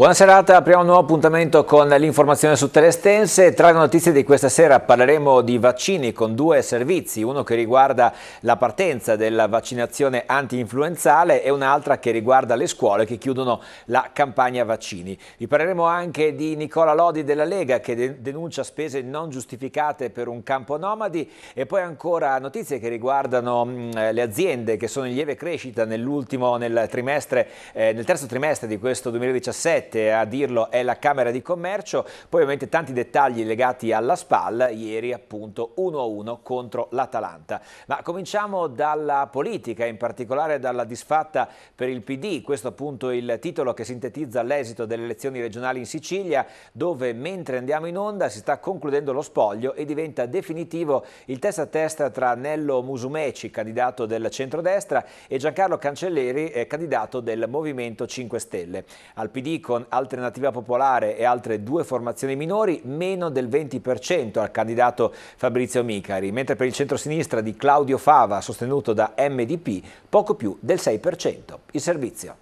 Buona serata, apriamo un nuovo appuntamento con l'informazione su Telestense. Tra le notizie di questa sera parleremo di vaccini con due servizi, uno che riguarda la partenza della vaccinazione anti-influenzale e un'altra che riguarda le scuole che chiudono la campagna vaccini. Vi parleremo anche di Nicola Lodi della Lega che denuncia spese non giustificate per un campo nomadi e poi ancora notizie che riguardano mm, eh, le aziende che sono in lieve crescita nel, nel, trimestre, eh, nel terzo trimestre di questo 2017 7, a dirlo è la Camera di Commercio, poi ovviamente tanti dettagli legati alla SPAL, ieri appunto 1-1 contro l'Atalanta. Ma cominciamo dalla politica, in particolare dalla disfatta per il PD, questo appunto il titolo che sintetizza l'esito delle elezioni regionali in Sicilia, dove mentre andiamo in onda si sta concludendo lo spoglio e diventa definitivo il testa a testa tra Nello Musumeci, candidato del centrodestra, e Giancarlo Cancelleri, eh, candidato del Movimento 5 Stelle. Al PD con con Alternativa Popolare e altre due formazioni minori meno del 20% al candidato Fabrizio Micari, mentre per il centro-sinistra di Claudio Fava, sostenuto da MDP, poco più del 6%. Il servizio.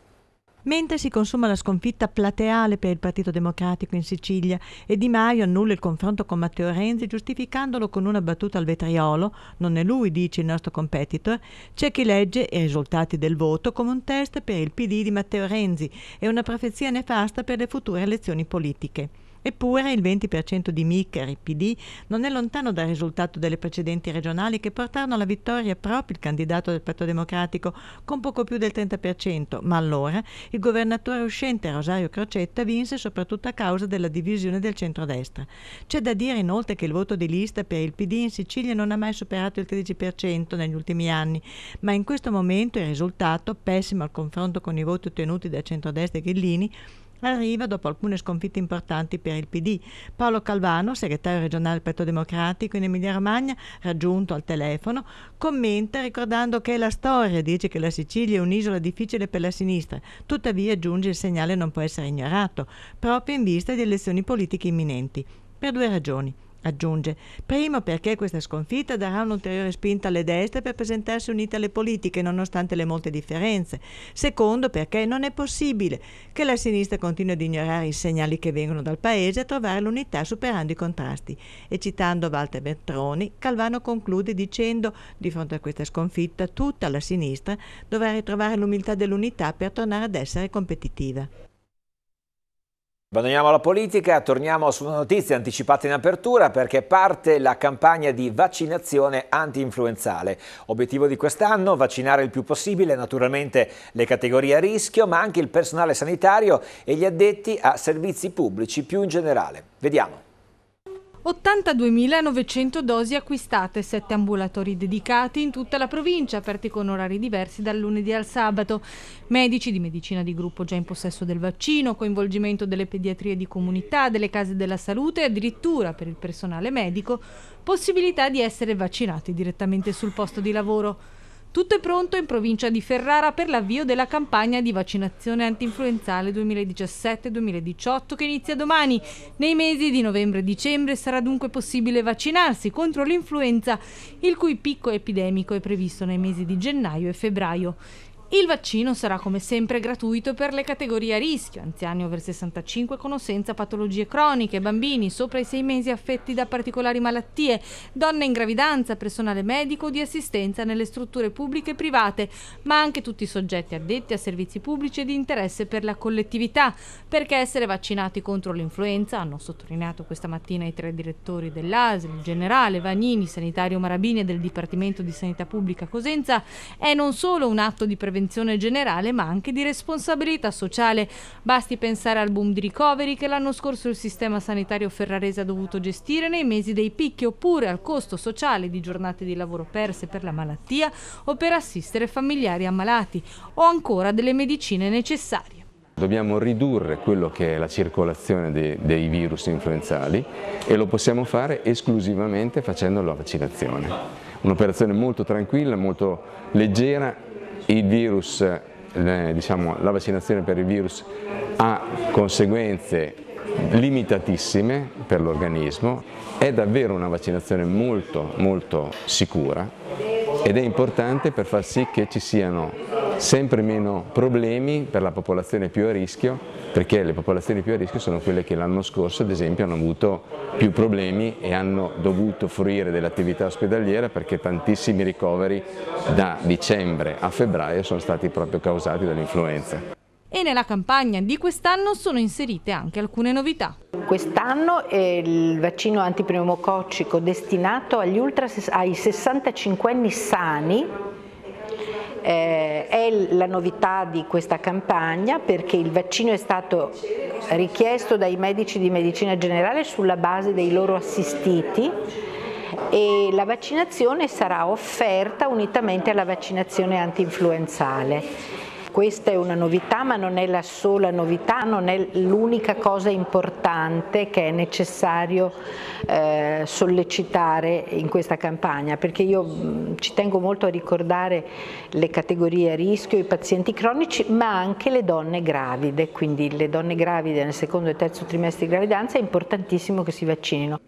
Mentre si consuma la sconfitta plateale per il Partito Democratico in Sicilia e Di Maio annulla il confronto con Matteo Renzi giustificandolo con una battuta al vetriolo, non è lui, dice il nostro competitor, c'è chi legge i risultati del voto come un test per il PD di Matteo Renzi e una profezia nefasta per le future elezioni politiche. Eppure il 20% di Micari PD non è lontano dal risultato delle precedenti regionali che portarono alla vittoria proprio il candidato del Partito Democratico con poco più del 30%, ma allora il governatore uscente Rosario Crocetta vinse soprattutto a causa della divisione del centrodestra. C'è da dire inoltre che il voto di lista per il PD in Sicilia non ha mai superato il 13% negli ultimi anni, ma in questo momento il risultato, pessimo al confronto con i voti ottenuti da centrodestra e Ghellini, arriva dopo alcune sconfitte importanti per il PD. Paolo Calvano, segretario regionale del Partito Democratico in Emilia-Romagna, raggiunto al telefono, commenta ricordando che è la storia, dice che la Sicilia è un'isola difficile per la sinistra, tuttavia aggiunge il segnale non può essere ignorato, proprio in vista di elezioni politiche imminenti, per due ragioni aggiunge. Primo perché questa sconfitta darà un'ulteriore spinta alle destre per presentarsi unite alle politiche nonostante le molte differenze. Secondo perché non è possibile che la sinistra continui ad ignorare i segnali che vengono dal Paese e trovare l'unità superando i contrasti. E citando Walter Bertroni, Calvano conclude dicendo di fronte a questa sconfitta tutta la sinistra dovrà ritrovare l'umiltà dell'unità per tornare ad essere competitiva. Abbandoniamo la politica, torniamo su una notizia anticipata in apertura perché parte la campagna di vaccinazione anti-influenzale. Obiettivo di quest'anno vaccinare il più possibile naturalmente le categorie a rischio ma anche il personale sanitario e gli addetti a servizi pubblici più in generale. Vediamo. 82.900 dosi acquistate, 7 ambulatori dedicati in tutta la provincia, aperti con orari diversi dal lunedì al sabato. Medici di medicina di gruppo già in possesso del vaccino, coinvolgimento delle pediatrie di comunità, delle case della salute e addirittura per il personale medico possibilità di essere vaccinati direttamente sul posto di lavoro. Tutto è pronto in provincia di Ferrara per l'avvio della campagna di vaccinazione antinfluenzale 2017-2018 che inizia domani. Nei mesi di novembre e dicembre sarà dunque possibile vaccinarsi contro l'influenza, il cui picco epidemico è previsto nei mesi di gennaio e febbraio. Il vaccino sarà come sempre gratuito per le categorie a rischio, anziani over 65 con o senza patologie croniche, bambini sopra i 6 mesi affetti da particolari malattie, donne in gravidanza, personale medico di assistenza nelle strutture pubbliche e private, ma anche tutti i soggetti addetti a servizi pubblici e di interesse per la collettività, perché essere vaccinati contro l'influenza, hanno sottolineato questa mattina i tre direttori dell'ASL, il generale Vanini, sanitario Marabini e del Dipartimento di Sanità Pubblica Cosenza, è non solo un atto di prevenzione, prevenzione generale ma anche di responsabilità sociale. Basti pensare al boom di ricoveri che l'anno scorso il sistema sanitario ferrarese ha dovuto gestire nei mesi dei picchi oppure al costo sociale di giornate di lavoro perse per la malattia o per assistere familiari ammalati o ancora delle medicine necessarie. Dobbiamo ridurre quello che è la circolazione dei, dei, virus influenzali e lo possiamo fare esclusivamente facendo la vaccinazione. Un'operazione molto tranquilla, molto leggera il virus, eh, diciamo, la vaccinazione per il virus ha conseguenze limitatissime per l'organismo, è davvero una vaccinazione molto molto sicura ed è importante per far sì che ci siano sempre meno problemi per la popolazione più a rischio, perché le popolazioni più a rischio sono quelle che l'anno scorso ad esempio hanno avuto più problemi e hanno dovuto fruire dell'attività ospedaliera perché tantissimi ricoveri da dicembre a febbraio sono stati proprio causati dall'influenza e nella campagna di quest'anno sono inserite anche alcune novità. Quest'anno il vaccino antipneumococcico destinato ultra, ai 65 anni sani eh, è la novità di questa campagna perché il vaccino è stato richiesto dai medici di medicina generale sulla base dei loro assistiti e la vaccinazione sarà offerta unitamente alla vaccinazione antinfluenzale questa è una novità ma non è la sola novità, non è l'unica cosa importante che è necessario eh, sollecitare in questa campagna perché io mh, mm, ci tengo molto a ricordare le categorie a rischio, i pazienti cronici ma anche le donne gravide, quindi le donne gravide nel secondo e terzo trimestre di gravidanza è importantissimo che si vaccinino.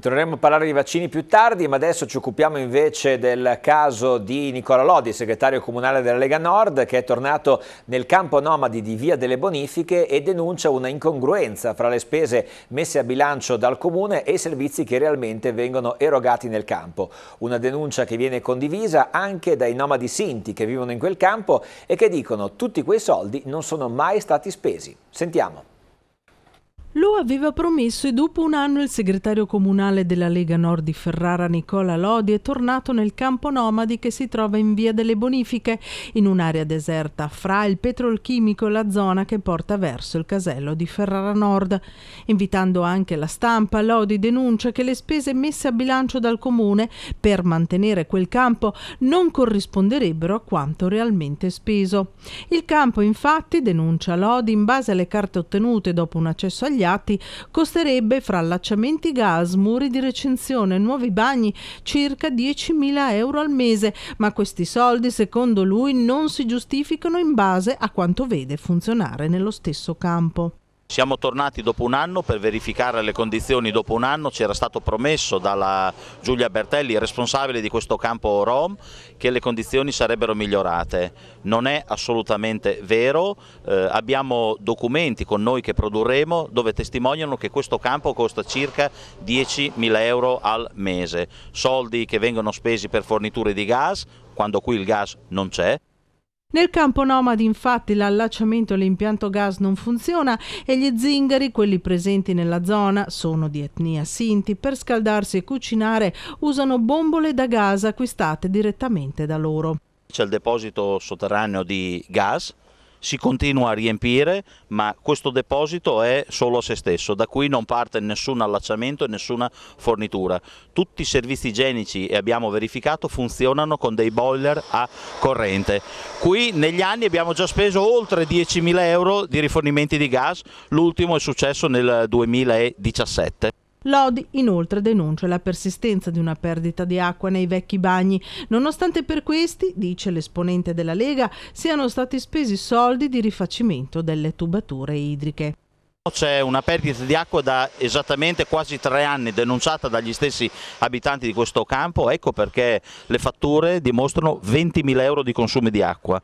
Torneremo a parlare di vaccini più tardi, ma adesso ci occupiamo invece del caso di Nicola Lodi, segretario comunale della Lega Nord, che è tornato nel campo nomadi di Via delle Bonifiche e denuncia una incongruenza fra le spese messe a bilancio dal comune e i servizi che realmente vengono erogati nel campo. Una denuncia che viene condivisa anche dai nomadi sinti che vivono in quel campo e che dicono tutti quei soldi non sono mai stati spesi. Sentiamo. Lo aveva promesso e dopo un anno il segretario comunale della Lega Nord di Ferrara Nicola Lodi è tornato nel campo nomadi che si trova in via delle Bonifiche, in un'area deserta fra il petrolchimico e la zona che porta verso il casello di Ferrara Nord. Invitando anche la stampa, Lodi denuncia che le spese messe a bilancio dal comune per mantenere quel campo non corrisponderebbero a quanto realmente speso. Il campo infatti, denuncia Lodi, in base alle carte ottenute dopo un accesso agli sbagliati costerebbe fra allacciamenti gas, muri di recinzione, nuovi bagni circa 10.000 euro al mese, ma questi soldi secondo lui non si giustificano in base a quanto vede funzionare nello stesso campo. Siamo tornati dopo un anno per verificare le condizioni dopo un anno, ci era stato promesso dalla Giulia Bertelli, responsabile di questo campo Rom, che le condizioni sarebbero migliorate. Non è assolutamente vero, eh, abbiamo documenti con noi che produrremo dove testimoniano che questo campo costa circa 10.000 euro al mese, soldi che vengono spesi per forniture di gas, quando qui il gas non c'è, nel campo nomadi infatti l'allacciamento all'impianto gas non funziona e gli zingari, quelli presenti nella zona, sono di etnia Sinti, per scaldarsi e cucinare usano bombole da gas acquistate direttamente da loro. C'è il deposito sotterraneo di gas si continua a riempire, ma questo deposito è solo a se stesso, da qui non parte nessun allacciamento e nessuna fornitura. Tutti i servizi igienici, e abbiamo verificato, funzionano con dei boiler a corrente. Qui negli anni abbiamo già speso oltre 10.000 euro di rifornimenti di gas, l'ultimo è successo nel 2017. L'ODI inoltre denuncia la persistenza di una perdita di acqua nei vecchi bagni, nonostante per questi, dice l'esponente della Lega, siano stati spesi soldi di rifacimento delle tubature idriche. C'è una perdita di acqua da esattamente quasi tre anni denunciata dagli stessi abitanti di questo campo, ecco perché le fatture dimostrano 20.000 euro di consumi di acqua.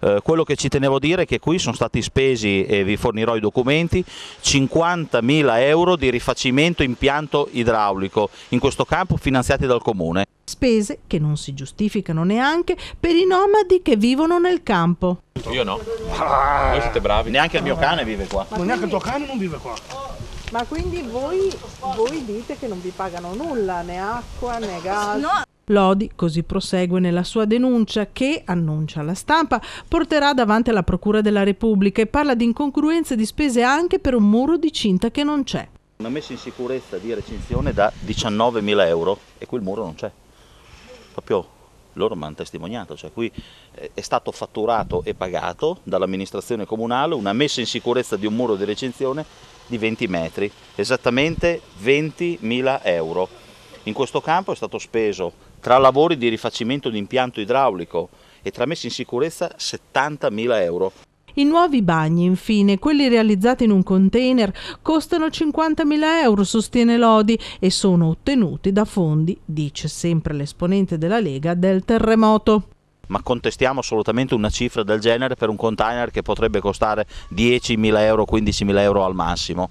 Eh, quello che ci tenevo a dire è che qui sono stati spesi, e vi fornirò i documenti, 50.000 euro di rifacimento impianto idraulico, in questo campo finanziati dal Comune spese che non si giustificano neanche per i nomadi che vivono nel campo. Io no, voi siete bravi. Neanche il mio cane vive qua. Ma neanche il tuo cane non vive qua. Ma quindi voi, voi dite che non vi pagano nulla, né acqua né gas? No. Lodi così prosegue nella sua denuncia che, annuncia la stampa, porterà davanti alla Procura della Repubblica e parla di incongruenze di spese anche per un muro di cinta che non c'è. Una messa in sicurezza di recinzione da 19.000 euro e qui il muro non c'è proprio loro mi hanno testimoniato, cioè qui eh, è stato fatturato e pagato dall'amministrazione comunale una messa in sicurezza di un muro di recinzione di 20 metri, esattamente 20.000 euro. In questo campo è stato speso tra lavori di rifacimento di impianto idraulico e tra messa in sicurezza 70.000 euro. I nuovi bagni, infine, quelli realizzati in un container, costano 50.000 euro, sostiene Lodi, e sono ottenuti da fondi, dice sempre l'esponente della Lega, del terremoto ma contestiamo assolutamente una cifra del genere per un container che potrebbe costare 10.000 euro, 15.000 euro al massimo.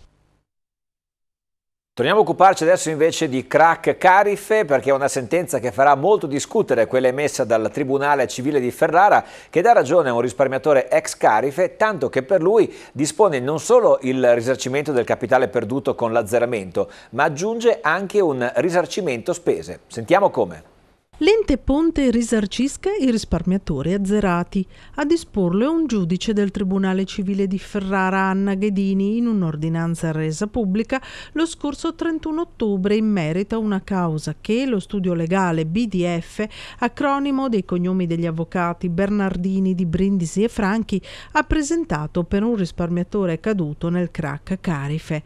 Torniamo a occuparci adesso invece di crack Carife perché è una sentenza che farà molto discutere quella emessa dal Tribunale Civile di Ferrara che dà ragione a un risparmiatore ex Carife tanto che per lui dispone non solo il risarcimento del capitale perduto con l'azzeramento ma aggiunge anche un risarcimento spese. Sentiamo come. L'ente Ponte risarcisca i risparmiatori azzerati. A disporlo è un giudice del Tribunale Civile di Ferrara, Anna Ghedini, in un'ordinanza resa pubblica lo scorso 31 ottobre in merito a una causa che lo studio legale BDF, acronimo dei cognomi degli avvocati Bernardini di Brindisi e Franchi, ha presentato per un risparmiatore caduto nel crack Carife.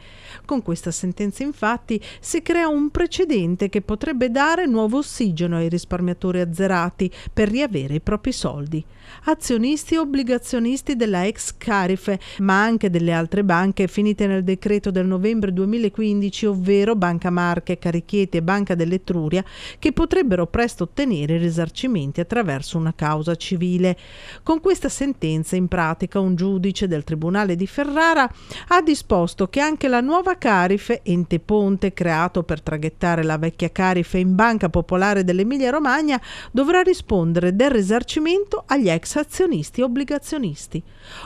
Con questa sentenza infatti si crea un precedente che potrebbe dare nuovo ossigeno ai risparmiatori risparmiatori azzerati per riavere i propri soldi. Azionisti e obbligazionisti della ex Carife, ma anche delle altre banche finite nel decreto del novembre 2015, ovvero Banca Marche, Carichieti e Banca dell'Etruria, che potrebbero presto ottenere risarcimenti attraverso una causa civile. Con questa sentenza, in pratica, un giudice del Tribunale di Ferrara ha disposto che anche la nuova Carife, ente ponte creato per traghettare la vecchia Carife in Banca Popolare dell'Emilia Emilia-Romagna dovrà rispondere del risarcimento agli ex azionisti obbligazionisti.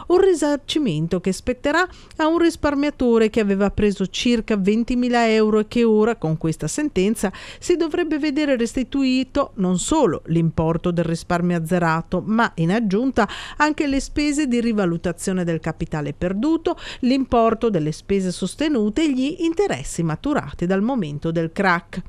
Un risarcimento che spetterà a un risparmiatore che aveva preso circa 20.000 euro e che ora, con questa sentenza, si dovrebbe vedere restituito non solo l'importo del risparmio azzerato, ma in aggiunta anche le spese di rivalutazione del capitale perduto, l'importo delle spese sostenute e gli interessi maturati dal momento del crack.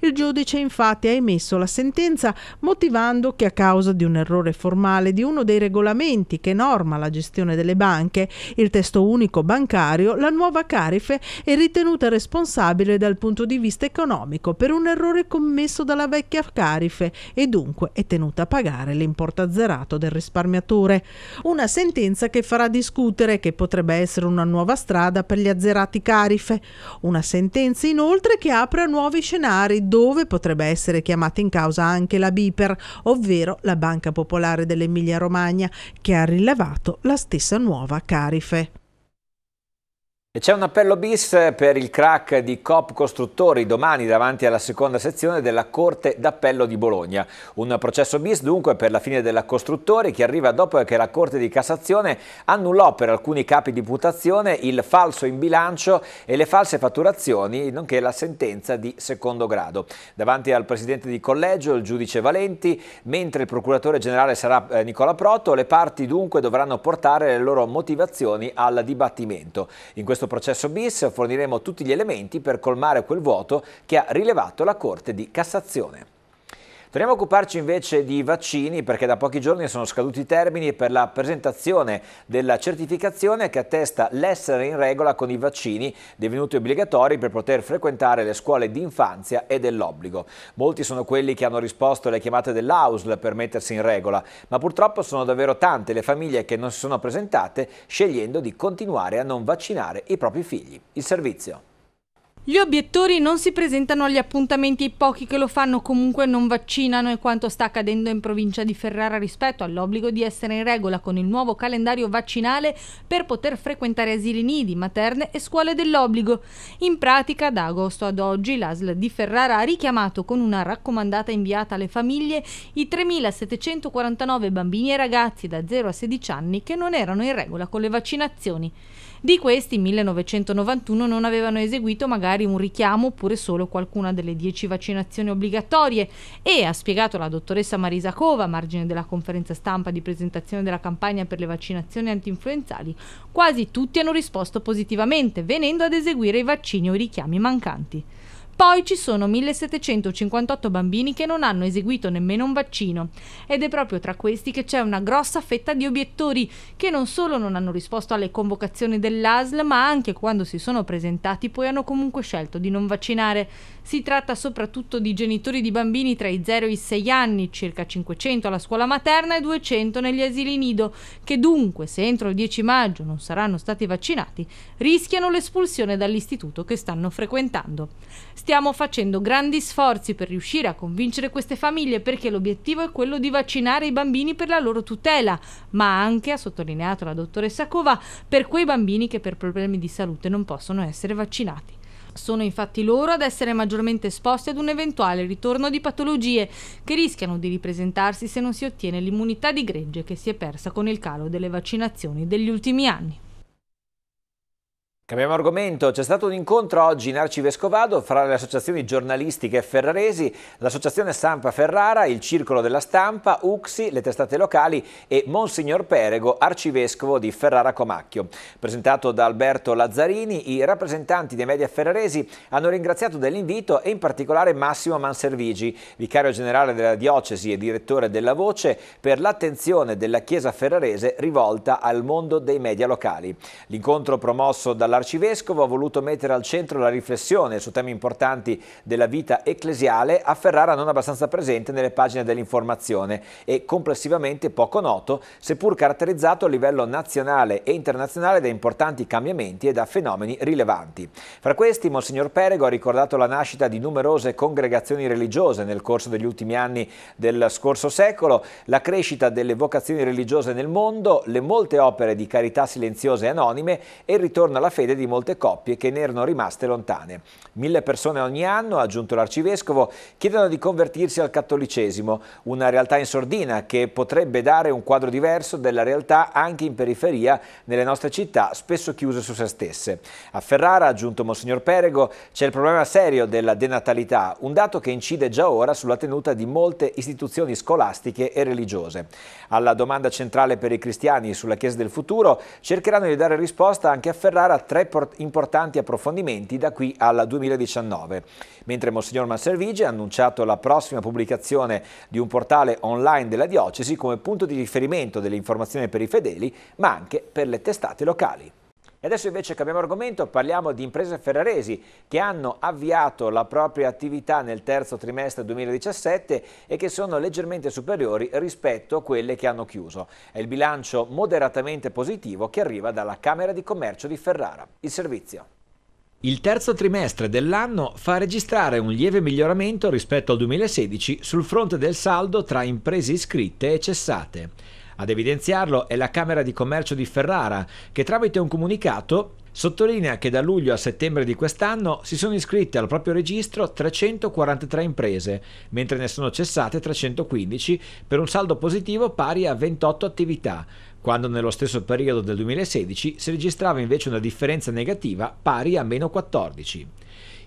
Il giudice infatti ha emesso la sentenza motivando che a causa di un errore formale di uno dei regolamenti che norma la gestione delle banche, il testo unico bancario, la nuova Carife è ritenuta responsabile dal punto di vista economico per un errore commesso dalla vecchia Carife e dunque è tenuta a pagare l'importo azzerato del risparmiatore. Una sentenza che farà discutere che potrebbe essere una nuova strada per gli azzerati Carife. Una sentenza inoltre che apre a nuovi scenari particolari dove potrebbe essere chiamata in causa anche la BIPER, ovvero la Banca Popolare dell'Emilia Romagna, che ha rilevato la stessa nuova Carife. C'è un appello bis per il crack di COP Costruttori domani davanti alla seconda sezione della Corte d'Appello di Bologna. Un processo bis dunque per la fine della Costruttori che arriva dopo che la Corte di Cassazione annullò per alcuni capi di imputazione il falso in bilancio e le false fatturazioni nonché la sentenza di secondo grado. Davanti al Presidente di Collegio, il giudice Valenti, mentre il Procuratore Generale sarà eh, Nicola Proto, le parti dunque dovranno portare le loro motivazioni al dibattimento. In questo questo processo bis forniremo tutti gli elementi per colmare quel vuoto che ha rilevato la Corte di Cassazione. Torniamo a occuparci invece di vaccini perché da pochi giorni sono scaduti i termini per la presentazione della certificazione che attesta l'essere in regola con i vaccini divenuti obbligatori per poter frequentare le scuole di infanzia e dell'obbligo. Molti sono quelli che hanno risposto alle chiamate dell'AUSL per mettersi in regola, ma purtroppo sono davvero tante le famiglie che non si sono presentate scegliendo di continuare a non vaccinare i propri figli. Il servizio. Gli obiettori non si presentano agli appuntamenti e pochi che lo fanno comunque non vaccinano e quanto sta accadendo in provincia di Ferrara rispetto all'obbligo di essere in regola con il nuovo calendario vaccinale per poter frequentare asili nidi, materne e scuole dell'obbligo. In pratica, da agosto ad oggi, l'ASL di Ferrara ha richiamato con una raccomandata inviata alle famiglie i 3.749 bambini e ragazzi da 0 a 16 anni che non erano in regola con le vaccinazioni. Di questi 1991 non avevano eseguito magari un richiamo oppure solo qualcuna delle 10 vaccinazioni obbligatorie e, ha spiegato la dottoressa Marisa Cova, a margine della conferenza stampa di presentazione della campagna per le vaccinazioni antinfluenzali, quasi tutti hanno risposto positivamente, venendo ad eseguire i vaccini o i richiami mancanti. Poi ci sono 1758 bambini che non hanno eseguito nemmeno un vaccino ed è proprio tra questi che c'è una grossa fetta di obiettori che non solo non hanno risposto alle convocazioni dell'ASL ma anche quando si sono presentati poi hanno comunque scelto di non vaccinare. Si tratta soprattutto di genitori di bambini tra i 0 e i 6 anni, circa 500 alla scuola materna e 200 negli asili nido, che dunque se entro il 10 maggio non saranno stati vaccinati rischiano l'espulsione dall'istituto che stanno frequentando. Stiamo stiamo facendo grandi sforzi per riuscire a convincere queste famiglie perché l'obiettivo è quello di vaccinare i bambini per la loro tutela, ma anche, ha sottolineato la dottoressa Cova, per quei bambini che per problemi di salute non possono essere vaccinati. Sono infatti loro ad essere maggiormente esposti ad un eventuale ritorno di patologie che rischiano di ripresentarsi se non si ottiene l'immunità di gregge che si è persa con il calo delle vaccinazioni degli ultimi anni. Cambiamo argomento, c'è stato un incontro oggi in Arcivescovado fra le associazioni giornalistiche ferraresi, l'associazione Stampa Ferrara, il Circolo della Stampa, Uxi, le testate locali e Monsignor Perego, arcivescovo di Ferrara Comacchio. Presentato da Alberto Lazzarini, i rappresentanti dei media ferraresi hanno ringraziato dell'invito e in particolare Massimo Manservigi, vicario generale della diocesi e direttore della Voce, per l'attenzione della Chiesa ferrarese rivolta al mondo dei media locali. L'incontro promosso dall'Arcivescovo l'arcivescovo ha voluto mettere al centro la riflessione su temi importanti della vita ecclesiale a Ferrara non abbastanza presente nelle pagine dell'informazione e complessivamente poco noto, seppur caratterizzato a livello nazionale e internazionale da importanti cambiamenti e da fenomeni rilevanti. Fra questi, Monsignor Perego ha ricordato la nascita di numerose congregazioni religiose nel corso degli ultimi anni del scorso secolo, la crescita delle vocazioni religiose nel mondo, le molte opere di carità silenziose e anonime e il ritorno alla fede sede di molte coppie che ne erano rimaste lontane. Mille persone ogni anno, ha aggiunto l'arcivescovo, chiedono di convertirsi al cattolicesimo, una realtà in sordina che potrebbe dare un quadro diverso della realtà anche in periferia nelle nostre città, spesso chiuse su se stesse. A Ferrara, ha aggiunto Monsignor Perego, c'è il problema serio della denatalità, un dato che incide già ora sulla tenuta di molte istituzioni scolastiche e religiose. Alla domanda centrale per i cristiani sulla Chiesa del futuro cercheranno di dare risposta anche a Ferrara tre importanti approfondimenti da qui al 2019. Mentre Monsignor Manservigi ha annunciato la prossima pubblicazione di un portale online della diocesi come punto di riferimento delle informazioni per i fedeli, ma anche per le testate locali. E adesso invece cambiamo argomento, parliamo di imprese ferraresi che hanno avviato la propria attività nel terzo trimestre 2017 e che sono leggermente superiori rispetto a quelle che hanno chiuso. È il bilancio moderatamente positivo che arriva dalla Camera di Commercio di Ferrara. Il servizio. Il terzo trimestre dell'anno fa registrare un lieve miglioramento rispetto al 2016 sul fronte del saldo tra imprese iscritte e cessate. Ad evidenziarlo è la Camera di Commercio di Ferrara, che tramite un comunicato Sottolinea che da luglio a settembre di quest'anno si sono iscritte al proprio registro 343 imprese, mentre ne sono cessate 315 per un saldo positivo pari a 28 attività, quando nello stesso periodo del 2016 si registrava invece una differenza negativa pari a meno 14.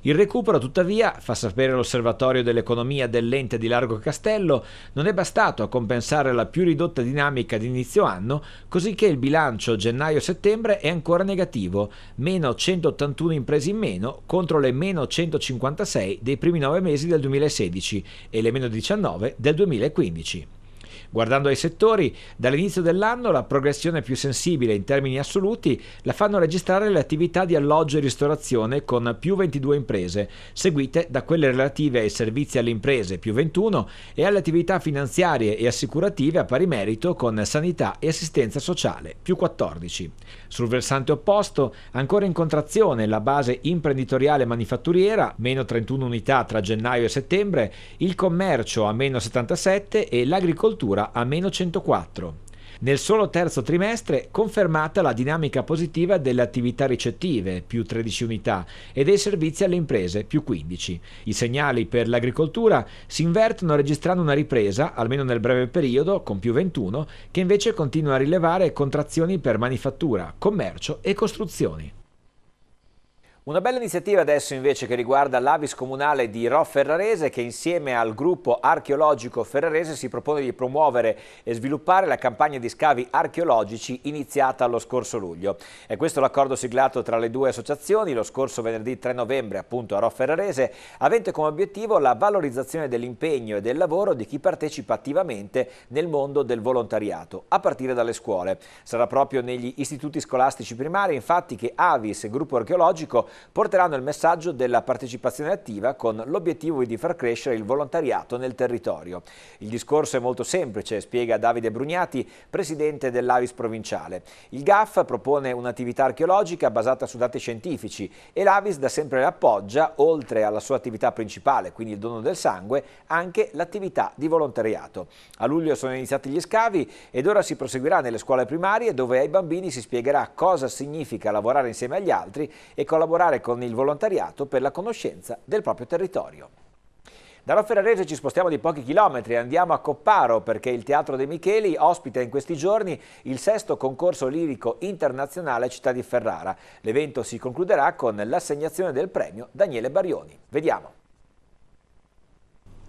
Il recupero, tuttavia, fa sapere l'osservatorio dell'economia dell'ente di Largo Castello, non è bastato a compensare la più ridotta dinamica di inizio anno, cosicché il bilancio gennaio-settembre è ancora negativo, meno 181 imprese in meno contro le meno 156 dei primi 9 mesi del 2016 e le meno 19 del 2015. Guardando ai settori, dall'inizio dell'anno la progressione più sensibile in termini assoluti la fanno registrare le attività di alloggio e ristorazione con più 22 imprese, seguite da quelle relative ai servizi alle imprese più 21 e alle attività finanziarie e assicurative a pari merito con sanità e assistenza sociale più 14. Sul versante opposto, ancora in contrazione la base imprenditoriale manifatturiera, meno 31 unità tra gennaio e settembre, il commercio a meno 77 e l'agricoltura a meno 104. Nel solo terzo trimestre confermata la dinamica positiva delle attività ricettive, più 13 unità, e dei servizi alle imprese, più 15. I segnali per l'agricoltura si invertono registrando una ripresa, almeno nel breve periodo, con più 21, che invece continua a rilevare contrazioni per manifattura, commercio e costruzioni. Una bella iniziativa adesso invece che riguarda l'Avis Comunale di Ro Ferrarese che insieme al gruppo archeologico ferrarese si propone di promuovere e sviluppare la campagna di scavi archeologici iniziata lo scorso luglio. E questo l'accordo siglato tra le due associazioni lo scorso venerdì 3 novembre appunto a Ro Ferrarese avente come obiettivo la valorizzazione dell'impegno e del lavoro di chi partecipa attivamente nel mondo del volontariato a partire dalle scuole. Sarà proprio negli istituti scolastici primari infatti che Avis, e gruppo archeologico, porteranno il messaggio della partecipazione attiva con l'obiettivo di far crescere il volontariato nel territorio. Il discorso è molto semplice, spiega Davide Brugnati, presidente dell'Avis provinciale. Il GAF propone un'attività archeologica basata su dati scientifici e l'Avis da sempre appoggia, oltre alla sua attività principale, quindi il dono del sangue, anche l'attività di volontariato. A luglio sono iniziati gli scavi ed ora si proseguirà nelle scuole primarie dove ai bambini si spiegherà cosa significa lavorare insieme agli altri e collaborare collaborare con il volontariato per la conoscenza del proprio territorio. Dalla Ferrarese ci spostiamo di pochi chilometri e andiamo a Copparo perché il Teatro De Micheli ospita in questi giorni il sesto concorso lirico internazionale Città di Ferrara. L'evento si concluderà con l'assegnazione del premio Daniele Barioni. Vediamo.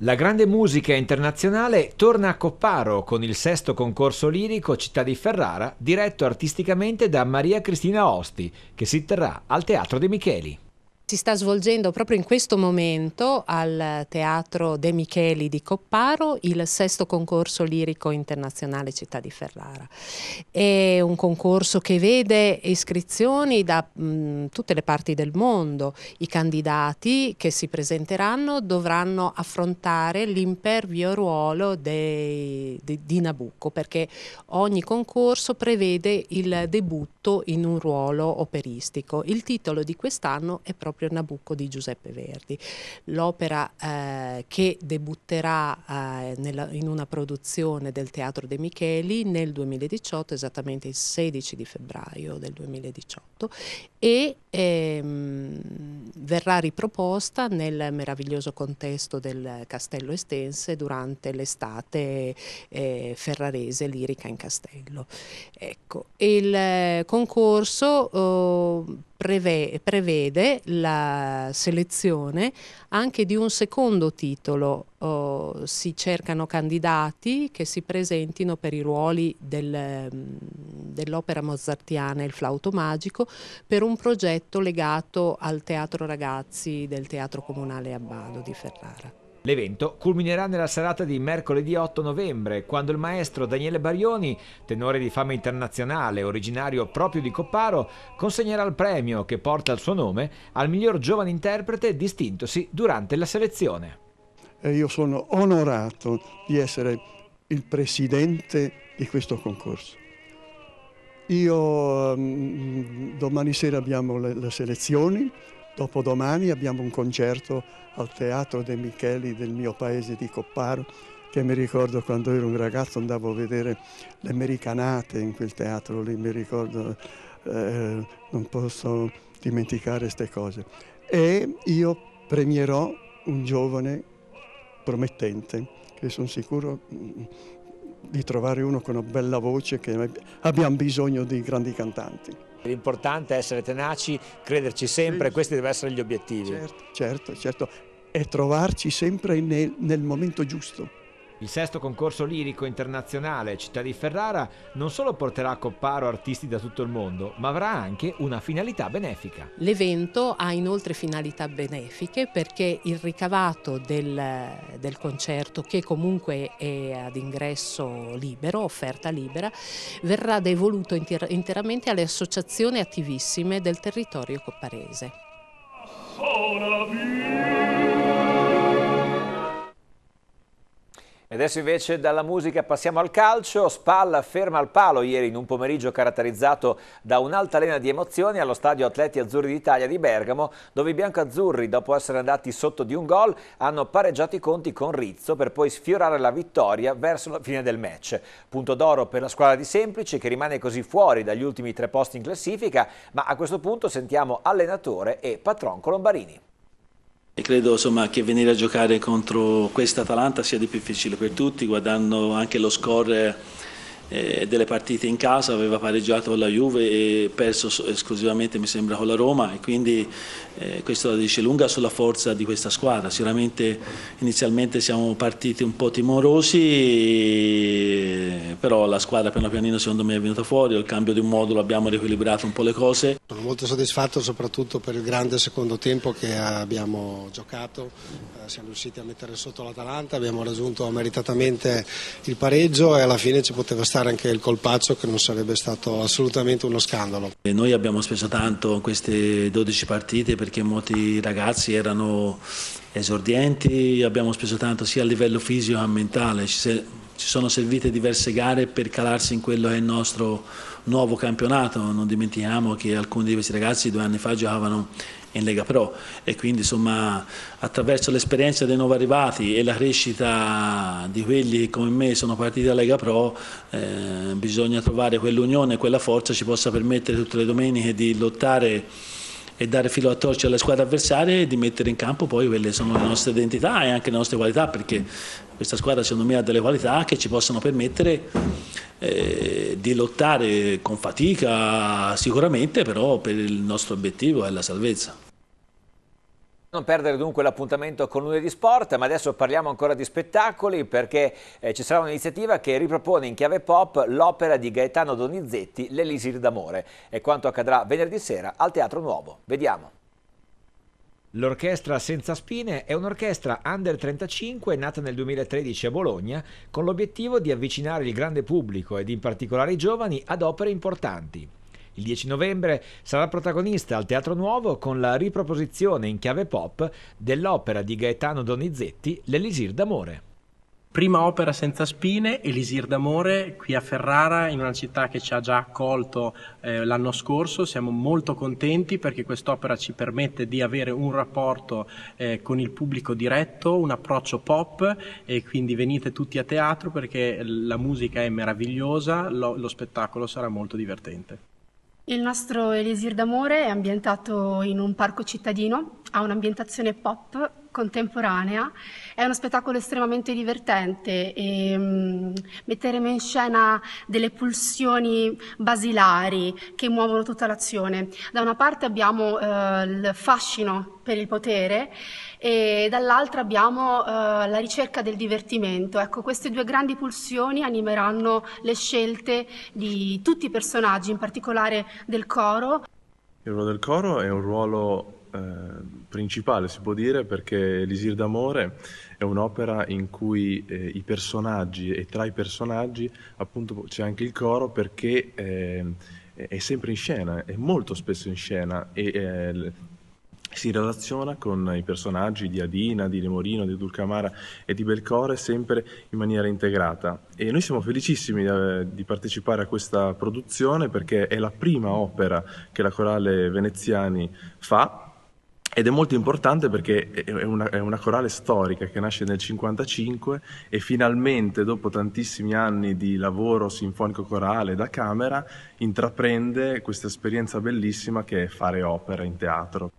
La grande musica internazionale torna a Copparo con il sesto concorso lirico Città di Ferrara, diretto artisticamente da Maria Cristina Osti, che si terrà al Teatro De Micheli. Si sta svolgendo proprio in questo momento al Teatro De Micheli di Copparo il sesto concorso lirico internazionale Città di Ferrara. È un concorso che vede iscrizioni da mh, mm, tutte le parti del mondo. I candidati che si presenteranno dovranno affrontare l'impervio ruolo dei, de, di Nabucco perché ogni concorso prevede il debutto in un ruolo operistico. Il titolo di quest'anno è proprio proprio Nabucco di Giuseppe Verdi. L'opera eh, che debutterà eh, nella, in una produzione del Teatro De Micheli nel 2018, esattamente il 16 di febbraio del 2018, e ehm, verrà riproposta nel meraviglioso contesto del Castello Estense durante l'estate eh, ferrarese lirica in Castello. Ecco, il eh, concorso oh, preve, prevede la selezione anche di un secondo titolo. Oh, si cercano candidati che si presentino per i ruoli del, mm, dell'opera mozartiana Il flauto magico per un progetto legato al teatro ragazzi del Teatro Comunale Abbado di Ferrara. L'evento culminerà nella serata di mercoledì 8 novembre, quando il maestro Daniele Barioni, tenore di fama internazionale, originario proprio di Copparo, consegnerà il premio che porta il suo nome al miglior giovane interprete distintosi durante la selezione. Io sono onorato di essere il presidente di questo concorso. Io mm, domani sera abbiamo le, le selezioni, dopodomani abbiamo un concerto al Teatro De Micheli del mio paese di Copparo, che mi ricordo quando ero un ragazzo andavo a vedere le americanate in quel teatro lì, mi ricordo, eh, non posso dimenticare queste cose. E io premierò un giovane promettente, che sono sicuro mm, di trovare uno con una bella voce, che abbiamo bisogno di grandi cantanti. L'importante è essere tenaci, crederci sempre, sì. questi devono essere gli obiettivi. Certo, certo, certo. E trovarci sempre nel, nel momento giusto. Il sesto concorso lirico internazionale Città di Ferrara non solo porterà a Copparo artisti da tutto il mondo, ma avrà anche una finalità benefica. L'evento ha inoltre finalità benefiche perché il ricavato del, del concerto, che comunque è ad ingresso libero, offerta libera, verrà devoluto inter interamente alle associazioni attivissime del territorio copparese. la Oh, E adesso invece dalla musica passiamo al calcio, Spalla ferma al palo ieri in un pomeriggio caratterizzato da un'altalena di emozioni allo stadio Atleti Azzurri d'Italia di Bergamo dove i biancazzurri dopo essere andati sotto di un gol hanno pareggiato i conti con Rizzo per poi sfiorare la vittoria verso la fine del match. Punto d'oro per la squadra di Semplici che rimane così fuori dagli ultimi tre posti in classifica ma a questo punto sentiamo allenatore e patron Colombarini. E credo insomma, che venire a giocare contro questa Atalanta sia di più difficile per tutti, guardando anche lo score eh, delle partite in casa, aveva pareggiato con la Juve e perso esclusivamente mi sembra con la Roma e quindi eh, questo la dice lunga sulla forza di questa squadra, sicuramente inizialmente siamo partiti un po' timorosi però la squadra piano pianino secondo me è venuta fuori, il cambio di un modulo abbiamo riequilibrato un po' le cose. Sono molto soddisfatto soprattutto per il grande secondo tempo che abbiamo giocato, siamo riusciti a mettere sotto l'Atalanta, abbiamo raggiunto meritatamente il pareggio e alla fine ci poteva stare anche il colpaccio che non sarebbe stato assolutamente uno scandalo. E noi abbiamo speso tanto queste 12 partite perché molti ragazzi erano esordienti, abbiamo speso tanto sia a livello fisico che mentale, ci, sono servite diverse gare per calarsi in quello che è il nostro nuovo campionato, non dimentichiamo che alcuni di questi ragazzi due anni fa giocavano in Lega Pro e quindi insomma attraverso l'esperienza dei nuovi arrivati e la crescita di quelli che come me sono partiti da Lega Pro eh, bisogna trovare quell'unione, quella forza che ci possa permettere tutte le domeniche di lottare e dare filo a torcia alla squadra avversaria e di mettere in campo poi quelle sono le nostre identità e anche le nostre qualità perché questa squadra secondo me ha delle qualità che ci possono permettere eh, di lottare con fatica sicuramente però per il nostro obiettivo è la salvezza. Non perdere dunque l'appuntamento con lunedì sport, ma adesso parliamo ancora di spettacoli perché eh, ci sarà un'iniziativa che ripropone in chiave pop l'opera di Gaetano Donizetti, L'Elisir d'amore. È quanto accadrà venerdì sera al Teatro Nuovo. Vediamo. L'Orchestra Senza Spine è un'orchestra under 35 nata nel 2013 a Bologna con l'obiettivo di avvicinare il grande pubblico ed in particolare i giovani ad opere importanti. Il 10 novembre sarà protagonista al Teatro Nuovo con la riproposizione in chiave pop dell'opera di Gaetano Donizetti L'Elisir d'amore. Prima opera senza spine, Elisir d'amore, qui a Ferrara, in una città che ci ha già accolto eh, l'anno scorso. Siamo molto contenti perché quest'opera ci permette di avere un rapporto eh, con il pubblico diretto, un approccio pop e quindi venite tutti a teatro perché la musica è meravigliosa, lo, lo spettacolo sarà molto divertente. Il nostro Elisir d'amore è ambientato in un parco cittadino, ha un'ambientazione pop contemporanea. È uno spettacolo estremamente divertente e mh, metteremo in scena delle pulsioni basilari che muovono tutta l'azione. Da una parte abbiamo eh, il fascino per il potere e dall'altra abbiamo eh, la ricerca del divertimento. Ecco, queste due grandi pulsioni animeranno le scelte di tutti i personaggi, in particolare del coro. Il ruolo del coro è un ruolo eh, principale, si può dire, perché L'Isir d'amore è un'opera in cui eh, i personaggi e tra i personaggi appunto c'è anche il coro perché eh, è sempre in scena, è molto spesso in scena e eh, si relaziona con i personaggi di Adina, di Lemorino, di Dulcamara e di Belcore sempre in maniera integrata. E noi siamo felicissimi di, eh, di partecipare a questa produzione perché è la prima opera che la Corale Veneziani fa ed è molto importante perché è una, è una corale storica che nasce nel 1955 e finalmente, dopo tantissimi anni di lavoro sinfonico-corale da camera, intraprende questa esperienza bellissima che è fare opera in teatro.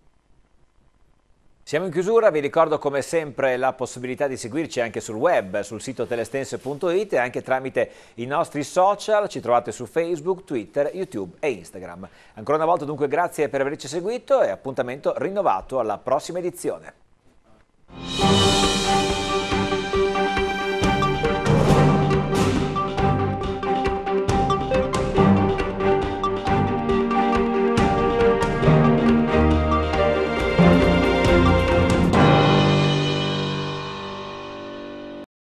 Siamo in chiusura, vi ricordo come sempre la possibilità di seguirci anche sul web, sul sito telestense.it e anche tramite i nostri social, ci trovate su Facebook, Twitter, YouTube e Instagram. Ancora una volta dunque grazie per averci seguito e appuntamento rinnovato alla prossima edizione.